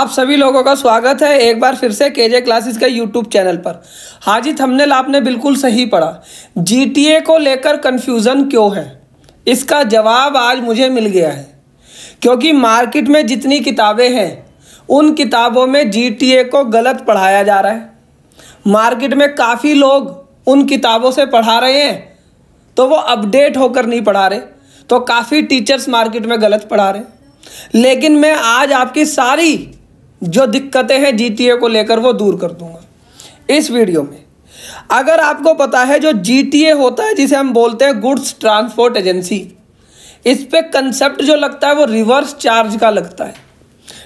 आप सभी लोगों का स्वागत है एक बार फिर से के जे क्लासेस के यूट्यूब चैनल पर हाजी थंबनेल आपने बिल्कुल सही पढ़ा जीटीए को लेकर कन्फ्यूज़न क्यों है इसका जवाब आज मुझे मिल गया है क्योंकि मार्केट में जितनी किताबें हैं उन किताबों में जीटीए को गलत पढ़ाया जा रहा है मार्केट में काफ़ी लोग उन किताबों से पढ़ा रहे हैं तो वो अपडेट होकर नहीं पढ़ा रहे तो काफ़ी टीचर्स मार्केट में गलत पढ़ा रहे हैं लेकिन मैं आज आपकी सारी जो दिक्कतें हैं जीटीए को लेकर वो दूर कर दूंगा इस वीडियो में अगर आपको पता है जो जीटीए होता है जिसे हम बोलते हैं गुड्स ट्रांसपोर्ट एजेंसी इस पर कंसेप्ट जो लगता है वो रिवर्स चार्ज का लगता है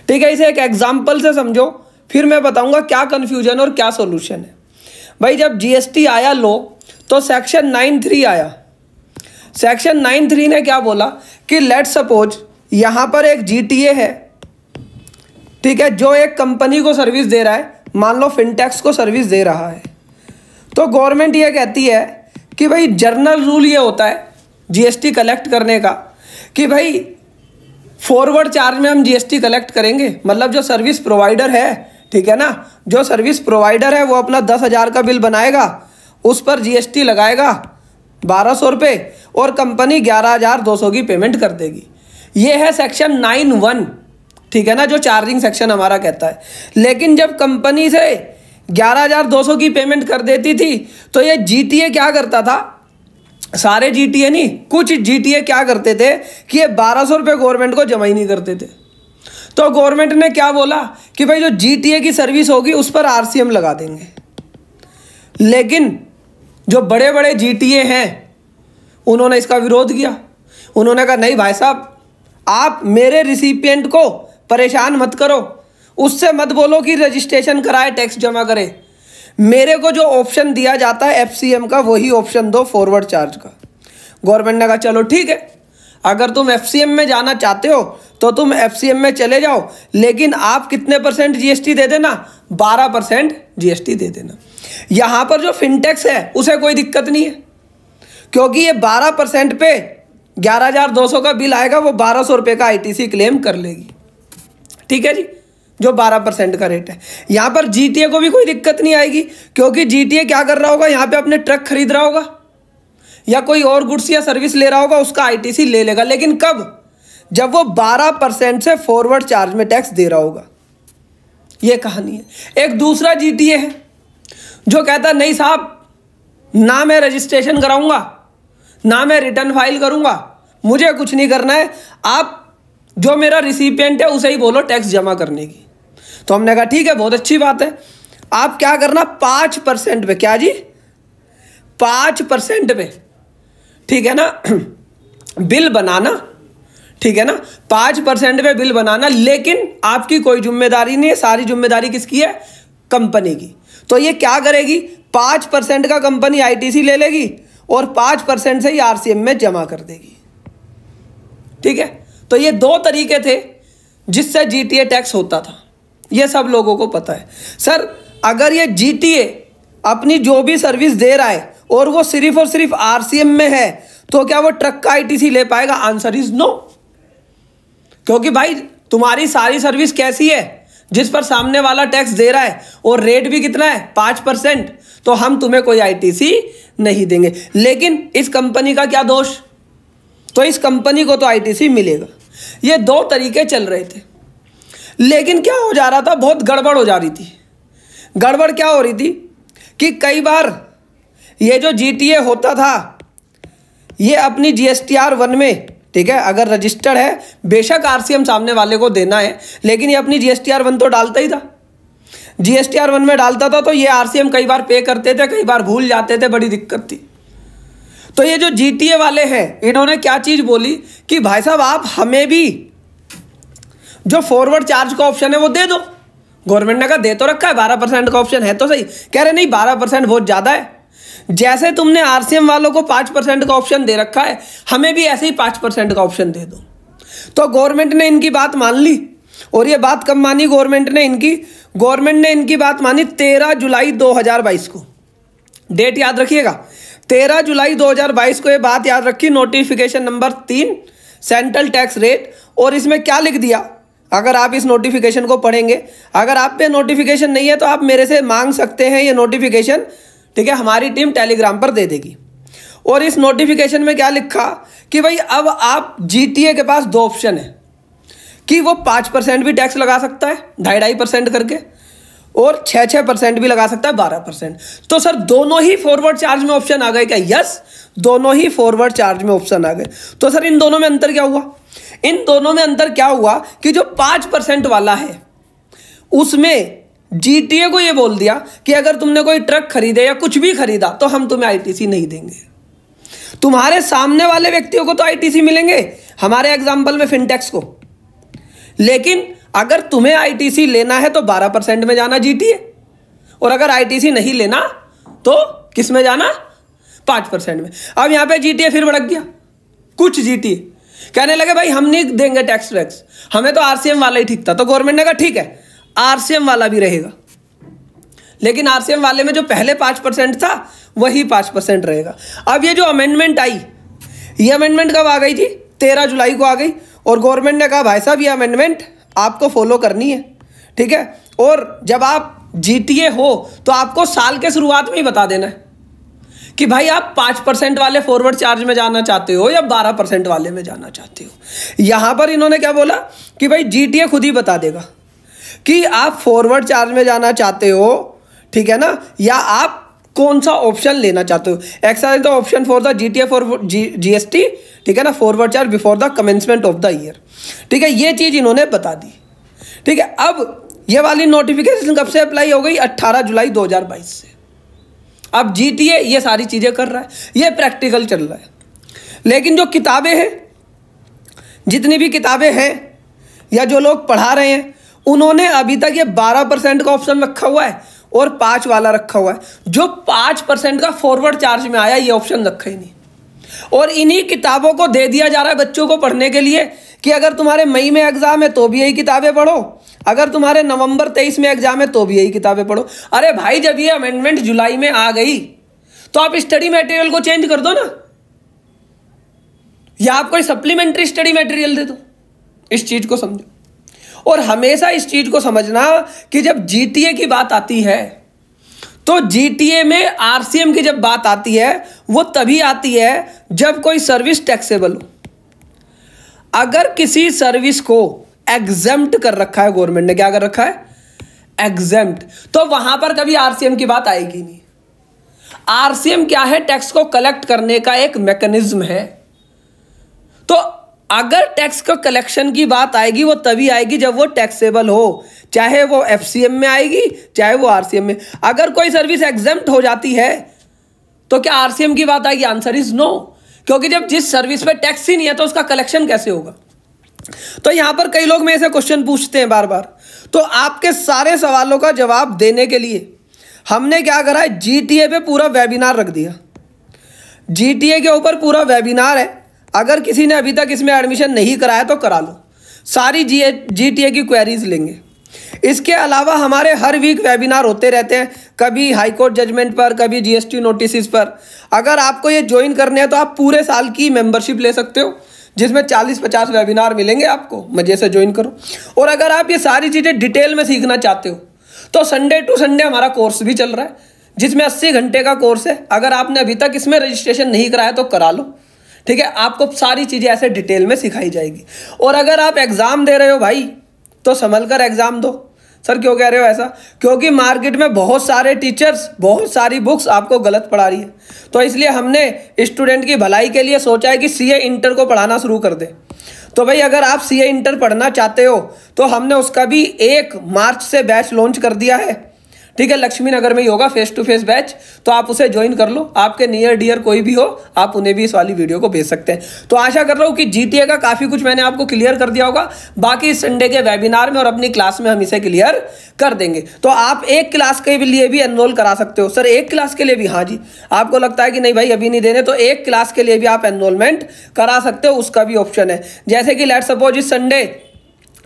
ठीक है इसे एक एग्जाम्पल से समझो फिर मैं बताऊंगा क्या कन्फ्यूजन और क्या सोल्यूशन है भाई जब जीएसटी आया लो तो सेक्शन नाइन थ्री आया सेक्शन नाइन थ्री ने क्या बोला कि लेट सपोज यहाँ पर एक जीटीए है ठीक है जो एक कंपनी को सर्विस दे रहा है मान लो फिनटेक्स को सर्विस दे रहा है तो गवर्नमेंट ये कहती है कि भाई जर्नल रूल ये होता है जीएसटी कलेक्ट करने का कि भाई फॉरवर्ड चार्ज में हम जीएसटी कलेक्ट करेंगे मतलब जो सर्विस प्रोवाइडर है ठीक है ना जो सर्विस प्रोवाइडर है वो अपना दस हज़ार का बिल बनाएगा उस पर जीएसटी लगाएगा बारह सौ रुपये और कंपनी ग्यारह हज़ार दो सौ की पेमेंट कर देगी ये है सेक्शन नाइन वन ठीक है ना जो चार्जिंग सेक्शन हमारा कहता है लेकिन जब कंपनी से 11,200 की पेमेंट कर देती थी तो ये जी क्या करता था सारे जीटीए नहीं कुछ जी क्या करते थे कि ये बारह सौ रुपये गवर्नमेंट को जमा ही नहीं करते थे तो गवर्नमेंट ने क्या बोला कि भाई जो जी की सर्विस होगी उस पर आर लगा देंगे लेकिन जो बड़े बड़े जी हैं उन्होंने इसका विरोध किया उन्होंने कहा नहीं भाई साहब आप मेरे रिसिपियंट को परेशान मत करो उससे मत बोलो कि रजिस्ट्रेशन कराए टैक्स जमा करे मेरे को जो ऑप्शन दिया जाता है एफ का वही ऑप्शन दो फॉरवर्ड चार्ज का गवर्नमेंट ने कहा चलो ठीक है अगर तुम एफ में जाना चाहते हो तो तुम एफ में चले जाओ लेकिन आप कितने परसेंट जीएसटी दे देना बारह परसेंट जीएसटी दे देना यहाँ पर जो फिनटेक्स है उसे कोई दिक्कत नहीं है क्योंकि ये बारह परसेंट पे ग्यारह हज़ार दो सौ का बिल आएगा वो बारह सौ रुपये का आईटीसी क्लेम कर लेगी ठीक है जी जो 12 परसेंट का रेट है यहां पर जीटीए को भी कोई दिक्कत नहीं आएगी क्योंकि जीटीए क्या कर रहा होगा यहां पे अपने ट्रक खरीद रहा होगा या कोई और गुड्स या सर्विस ले रहा होगा उसका आईटीसी ले लेगा लेकिन कब जब वो 12 परसेंट से फॉरवर्ड चार्ज में टैक्स दे रहा होगा ये कहानी है एक दूसरा जीटीए है जो कहता नहीं साहब ना मैं रजिस्ट्रेशन कराऊंगा ना मैं रिटर्न फाइल करूंगा मुझे कुछ नहीं करना है आप जो मेरा रिसिपियंट है उसे ही बोलो टैक्स जमा करने की तो हमने कहा ठीक है बहुत अच्छी बात है आप क्या करना पाँच परसेंट पे क्या जी पाँच परसेंट पे ठीक है ना बिल बनाना ठीक है ना पांच परसेंट पे बिल बनाना लेकिन आपकी कोई जिम्मेदारी नहीं है सारी जिम्मेदारी किसकी है कंपनी की तो ये क्या करेगी पाँच परसेंट का कंपनी आईटीसी ले लेगी और पाँच परसेंट से ही आरसीएम में जमा कर देगी ठीक है तो ये दो तरीके थे जिससे जीटीए टैक्स होता था ये सब लोगों को पता है सर अगर ये जीटीए अपनी जो भी सर्विस दे रहा है और वो सिर्फ और सिर्फ आरसीएम में है तो क्या वो ट्रक का आईटीसी ले पाएगा आंसर इज नो क्योंकि भाई तुम्हारी सारी सर्विस कैसी है जिस पर सामने वाला टैक्स दे रहा है और रेट भी कितना है पाँच परसेंट तो हम तुम्हें कोई आईटीसी नहीं देंगे लेकिन इस कंपनी का क्या दोष तो इस कंपनी को तो आईटीसी मिलेगा ये दो तरीके चल रहे थे लेकिन क्या हो जा रहा था बहुत गड़बड़ हो जा रही थी गड़बड़ क्या हो रही थी कि कई बार ये जो जीटीए होता था ये अपनी जीएसटीआर वन में ठीक है अगर रजिस्टर्ड है बेशक आरसीएम सामने वाले को देना है लेकिन ये अपनी जीएसटीआर वन तो डालता ही था जीएसटीआर वन में डालता था तो ये आरसीएम कई बार पे करते थे कई बार भूल जाते थे बड़ी दिक्कत थी तो ये जो जीटीए वाले हैं इन्होंने क्या चीज़ बोली कि भाई साहब आप हमें भी जो फॉरवर्ड चार्ज का ऑप्शन है वो दे दो गवर्नमेंट ने कहा दे तो रखा है बारह परसेंट का ऑप्शन है तो सही कह रहे नहीं बारह परसेंट बहुत ज़्यादा है जैसे तुमने आरसीएम वालों को पाँच परसेंट का ऑप्शन दे रखा है हमें भी ऐसे ही पाँच परसेंट का ऑप्शन दे दो तो गवर्नमेंट ने इनकी बात मान ली और ये बात कब मानी गवर्नमेंट ने इनकी गवर्नमेंट ने इनकी बात मानी तेरह जुलाई दो को डेट याद रखिएगा तेरह जुलाई 2022 को ये बात याद रखी नोटिफिकेशन नंबर तीन सेंट्रल टैक्स रेट और इसमें क्या लिख दिया अगर आप इस नोटिफिकेशन को पढ़ेंगे अगर आप पे नोटिफिकेशन नहीं है तो आप मेरे से मांग सकते हैं ये नोटिफिकेशन ठीक है हमारी टीम टेलीग्राम पर दे देगी और इस नोटिफिकेशन में क्या लिखा कि भाई अब आप जी के पास दो ऑप्शन है कि वो पाँच परसेंट भी टैक्स लगा सकता है ढाई ढाई परसेंट करके और छह छह परसेंट भी लगा सकता है बारह परसेंट तो सर दोनों ही फॉरवर्ड चार्ज में ऑप्शन आ गए क्या यस दोनों ही फॉरवर्ड चार्ज में ऑप्शन आ गए तो सर इन दोनों में अंतर क्या हुआ इन दोनों में अंतर क्या हुआ कि जो पांच परसेंट वाला है उसमें जीटीए को यह बोल दिया कि अगर तुमने कोई ट्रक खरीदे या कुछ भी खरीदा तो हम तुम्हें आईटीसी नहीं देंगे तुम्हारे सामने वाले व्यक्तियों को तो आईटीसी मिलेंगे हमारे एग्जाम्पल में फिनटेक्स को लेकिन अगर तुम्हें आईटीसी लेना है तो 12 परसेंट में जाना जीटीए और अगर आईटीसी नहीं लेना तो किस में जाना पांच परसेंट में अब यहां पे जीटीए फिर भड़क गया कुछ जीटीए कहने लगे भाई हम नहीं देंगे टैक्स वैक्स हमें तो आरसीएम वाला ही ठीक था तो गवर्नमेंट ने कहा ठीक है आरसीएम वाला भी रहेगा लेकिन आरसीएम वाले में जो पहले पांच परसेंट था वही पांच परसेंट रहेगा अब ये जो अमेंडमेंट आई ये अमेंडमेंट कब आ गई जी तेरह जुलाई को आ गई और गवर्नमेंट ने कहा भाई साहब ये अमेंडमेंट आपको फॉलो करनी है ठीक है और जब आप जी हो तो आपको साल के शुरुआत में ही बता देना है कि भाई आप पांच परसेंट वाले फॉरवर्ड चार्ज में जाना चाहते हो या बारह परसेंट वाले में जाना चाहते हो यहां पर इन्होंने क्या बोला कि भाई जी खुद ही बता देगा कि आप फॉरवर्ड चार्ज में जाना चाहते हो ठीक है ना या आप कौन सा ऑप्शन लेना चाहते हो excise the option for the G T F और जी एस टी ठीक है ना forward charge before the commencement of the year ठीक है ये चीज़ इन्होंने बता दी ठीक है अब ये वाली नोटिफिकेशन कब से अप्लाई हो गई 18 जुलाई 2022 से अब जी टी ए ये सारी चीज़ें कर रहा है ये प्रैक्टिकल चल रहा है लेकिन जो किताबें हैं जितनी भी किताबें हैं या जो लोग पढ़ा रहे हैं उन्होंने अभी तक ये 12 परसेंट का ऑप्शन रखा हुआ है और पांच वाला रखा हुआ है जो पांच परसेंट का फॉरवर्ड चार्ज में आया ये ऑप्शन रखा ही नहीं और इन्हीं किताबों को दे दिया जा रहा है बच्चों को पढ़ने के लिए कि अगर तुम्हारे मई में एग्ज़ाम है तो भी यही किताबें पढ़ो अगर तुम्हारे नवंबर तेईस में एग्ज़ाम है तो भी यही किताबें पढ़ो अरे भाई जब ये अमेंडमेंट जुलाई में आ गई तो आप स्टडी मटेरियल को चेंज कर दो ना या आप कोई सप्लीमेंट्री स्टडी मटेरियल दे दो इस चीज़ को समझो और हमेशा इस चीज़ को समझना कि जब जीटीए की बात आती है तो जीटीए में आरसीएम की जब बात आती है वो तभी आती है जब कोई सर्विस टैक्सेबल हो अगर किसी सर्विस को एग्जेम्प्ट कर रखा है गवर्नमेंट ने क्या कर रखा है एग्जेम्प्ट तो वहां पर कभी आरसीएम की बात आएगी नहीं आरसीएम क्या है टैक्स को कलेक्ट करने का एक मैकेनिज्म है तो अगर टैक्स का कलेक्शन की बात आएगी वो तभी आएगी जब वो टैक्सेबल हो चाहे वो एफ में आएगी चाहे वो आर में अगर कोई सर्विस एग्जाम हो जाती है तो क्या आर की बात आएगी आंसर इज नो क्योंकि जब जिस सर्विस पे टैक्स ही नहीं है तो उसका कलेक्शन कैसे होगा तो यहां पर कई लोग मेरे से क्वेश्चन पूछते हैं बार बार तो आपके सारे सवालों का जवाब देने के लिए हमने क्या करा है जी पे पूरा वेबिनार रख दिया जी के ऊपर पूरा वेबिनार है अगर किसी ने अभी तक इसमें एडमिशन नहीं कराया तो करा लो सारी जी जी टी ए की क्वेरीज लेंगे इसके अलावा हमारे हर वीक वेबिनार होते रहते हैं कभी हाई कोर्ट जजमेंट पर कभी जीएसटी नोटिस पर अगर आपको ये ज्वाइन करने हैं तो आप पूरे साल की मेंबरशिप ले सकते हो जिसमें 40-50 वेबिनार मिलेंगे आपको मज़े से ज्वाइन करो और अगर आप ये सारी चीज़ें डिटेल में सीखना चाहते हो तो संडे टू संडे हमारा कोर्स भी चल रहा है जिसमें 80 घंटे का कोर्स है अगर आपने अभी तक इसमें रजिस्ट्रेशन नहीं कराया तो करा लो ठीक है आपको सारी चीज़ें ऐसे डिटेल में सिखाई जाएगी और अगर आप एग्ज़ाम दे रहे हो भाई तो संभल कर एग्ज़ाम दो सर क्यों कह रहे हो ऐसा क्योंकि मार्केट में बहुत सारे टीचर्स बहुत सारी बुक्स आपको गलत पढ़ा रही है तो इसलिए हमने स्टूडेंट की भलाई के लिए सोचा है कि सी इंटर को पढ़ाना शुरू कर दें तो भाई अगर आप सी इंटर पढ़ना चाहते हो तो हमने उसका भी एक मार्च से बैच लॉन्च कर दिया है ठीक है लक्ष्मी नगर में ही होगा फेस टू फेस बैच तो आप उसे ज्वाइन कर लो आपके नियर डियर कोई भी हो आप उन्हें भी इस वाली वीडियो को भेज सकते हैं तो आशा कर रहा हूँ कि जीटीए का काफ़ी कुछ मैंने आपको क्लियर कर दिया होगा बाकी इस संडे के वेबिनार में और अपनी क्लास में हम इसे क्लियर कर देंगे तो आप एक क्लास के लिए भी एनरोल करा सकते हो सर एक क्लास के लिए भी हाँ जी आपको लगता है कि नहीं भाई अभी नहीं देने तो एक क्लास के लिए भी आप एनरोलमेंट करा सकते हो उसका भी ऑप्शन है जैसे कि लेट सपोज इस संडे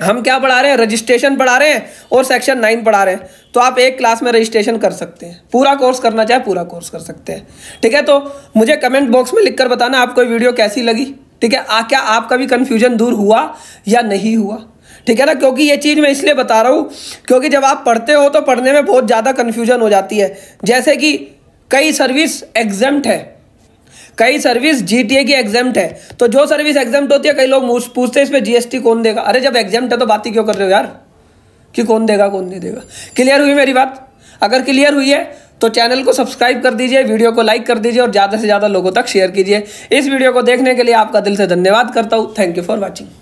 हम क्या पढ़ा रहे हैं रजिस्ट्रेशन पढ़ा रहे हैं और सेक्शन नाइन पढ़ा रहे हैं तो आप एक क्लास में रजिस्ट्रेशन कर सकते हैं पूरा कोर्स करना चाहे पूरा कोर्स कर सकते हैं ठीक है तो मुझे कमेंट बॉक्स में लिखकर बताना आपको वीडियो कैसी लगी ठीक है आ क्या आपका भी कन्फ्यूजन दूर हुआ या नहीं हुआ ठीक है ना क्योंकि ये चीज़ मैं इसलिए बता रहा हूँ क्योंकि जब आप पढ़ते हो तो पढ़ने में बहुत ज़्यादा कन्फ्यूजन हो जाती है जैसे कि कई सर्विस एग्जम्ट है कई सर्विस जीटीए की एग्जाम्ट है तो जो सर्विस एग्जाम्ट होती है कई लोग पूछते हैं इसमें जीएसटी कौन देगा अरे जब एग्जाम्ट है तो बात ही क्यों कर रहे हो यार कि कौन देगा कौन नहीं देगा क्लियर हुई मेरी बात अगर क्लियर हुई है तो चैनल को सब्सक्राइब कर दीजिए वीडियो को लाइक कर दीजिए और ज़्यादा से ज़्यादा लोगों तक शेयर कीजिए इस वीडियो को देखने के लिए आपका दिल से धन्यवाद करता हूँ थैंक यू फॉर वॉचिंग